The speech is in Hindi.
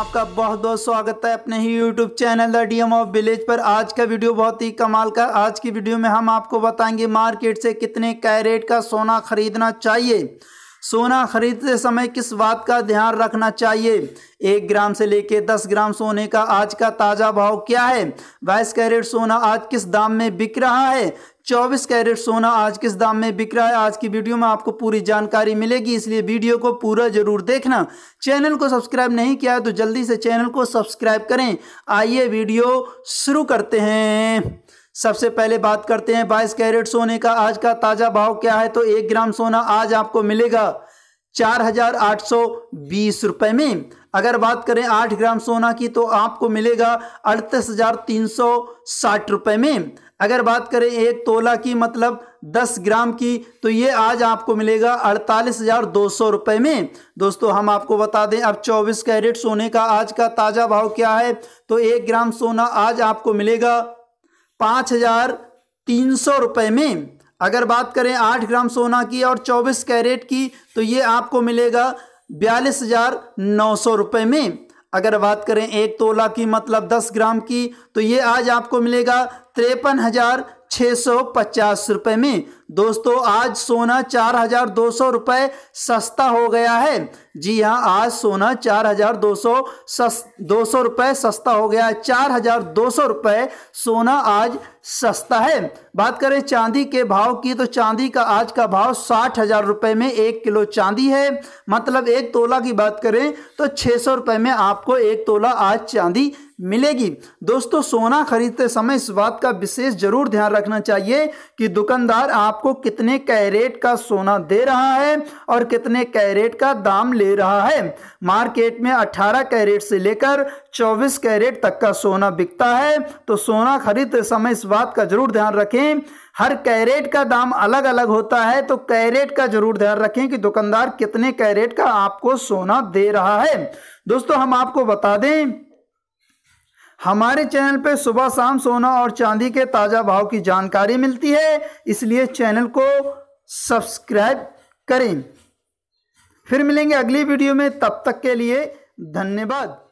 आपका बहुत बहुत स्वागत है अपने ही YouTube channel the DM of village पर आज का वीडियो बहुत ही कमाल का आज की वीडियो में हम आपको बताएंगे मार्केट से कितने कैरेट का सोना खरीदना चाहिए सोना खरीदते समय किस बात का ध्यान रखना चाहिए एक ग्राम से लेकर दस ग्राम सोने का आज का ताज़ा भाव क्या है बाईस कैरेट सोना आज किस दाम में बिक रहा है चौबीस कैरेट सोना आज किस दाम में बिक रहा है आज की वीडियो में आपको पूरी जानकारी मिलेगी इसलिए वीडियो को पूरा जरूर देखना चैनल को सब्सक्राइब नहीं किया है तो जल्दी से चैनल को सब्सक्राइब करें आइए वीडियो शुरू करते हैं सबसे पहले बात करते हैं बाईस कैरेट सोने का आज का ताज़ा भाव क्या है तो एक ग्राम सोना आज आपको मिलेगा चार हजार आठ सौ बीस रुपए में अगर बात करें आठ ग्राम सोना की तो आपको मिलेगा अड़तीस हजार तीन सौ साठ रुपए में अगर बात करें एक तोला की मतलब दस ग्राम की तो ये आज आपको मिलेगा अड़तालीस हजार दो सौ रुपए में दोस्तों हम आपको बता दें अब चौबीस कैरेट सोने का आज का ताज़ा भाव क्या है तो एक ग्राम सोना आज आपको मिलेगा पाँच हजार तीन सौ रुपये में अगर बात करें आठ ग्राम सोना की और चौबीस कैरेट की तो ये आपको मिलेगा बयालीस हजार नौ सौ रुपये में अगर बात करें एक तोला की मतलब दस ग्राम की तो ये आज आपको मिलेगा तिरपन हजार छः सौ पचास रुपये में दोस्तों आज सोना चार हजार दो सौ रुपये सस्ता हो गया है जी हाँ आज सोना चार हजार दो सौ सस दो सौ रुपये सस्ता हो गया है चार हजार दो सौ रुपये सोना आज सस्ता है बात करें चांदी के भाव की तो चांदी का आज का भाव साठ हजार रुपये में एक किलो चांदी है मतलब एक तोला की बात करें तो छः सौ रुपये में आपको एक तोला आज चांदी मिलेगी दोस्तों सोना खरीदते समय इस बात का विशेष जरूर ध्यान रखना चाहिए कि दुकानदार आपको कितने कैरेट का सोना दे रहा है और कितने कैरेट का दाम ले रहा है मार्केट में 18 कैरेट से लेकर 24 कैरेट तक का सोना बिकता है तो सोना खरीदते समय इस बात का जरूर ध्यान रखें हर कैरेट का दाम अलग अलग होता है तो कैरेट का जरूर ध्यान रखें कि दुकानदार कितने कैरेट का आपको सोना दे रहा है दोस्तों हम आपको बता दें हमारे चैनल पर सुबह शाम सोना और चांदी के ताज़ा भाव की जानकारी मिलती है इसलिए चैनल को सब्सक्राइब करें फिर मिलेंगे अगली वीडियो में तब तक के लिए धन्यवाद